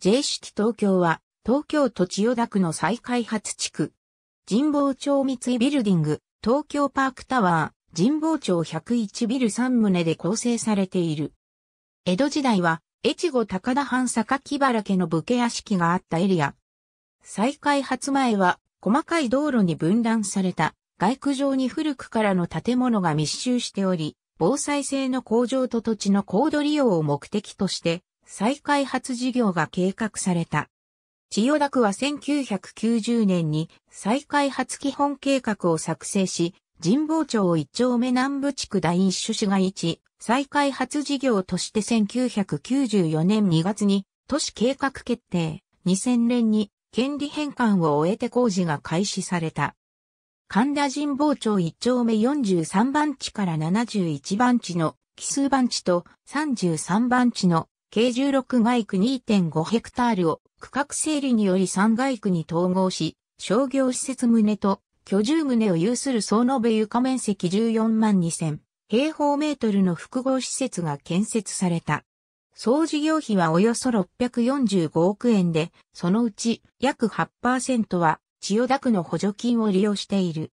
J シティ東京は、東京都千代田区の再開発地区。神保町三井ビルディング、東京パークタワー、神保町101ビル3棟で構成されている。江戸時代は、越後高田藩坂木原家の武家屋敷があったエリア。再開発前は、細かい道路に分断された、外区上に古くからの建物が密集しており、防災性の向上と土地の高度利用を目的として、再開発事業が計画された。千代田区は1990年に再開発基本計画を作成し、神保町一丁目南部地区第一種市街地再開発事業として1994年2月に都市計画決定、2000年に権利返還を終えて工事が開始された。神田神保町一丁目43番地から71番地の奇数番地と33番地の計16街区2.5ヘクタールを区画整理により3街区に統合し、商業施設棟と居住棟を有する総延べ床面積14万2000平方メートルの複合施設が建設された。総事業費はおよそ645億円で、そのうち約8%は千代田区の補助金を利用している。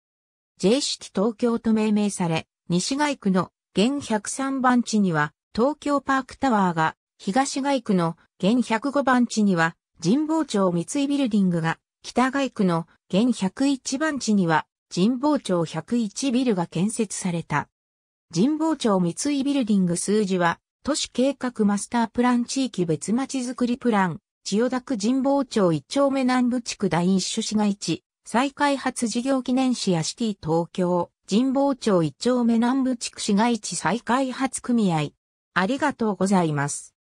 J 式東京と命名され、西街区の現103番地には東京パークタワーが東外区の現105番地には神保町三井ビルディングが、北外区の現101番地には神保町101ビルが建設された。神保町三井ビルディング数字は、都市計画マスタープラン地域別町づくりプラン、千代田区神保町一丁目南部地区第一種市街地、再開発事業記念市やシティ東京、神保町一丁目南部地区市街地再開発組合。ありがとうございます。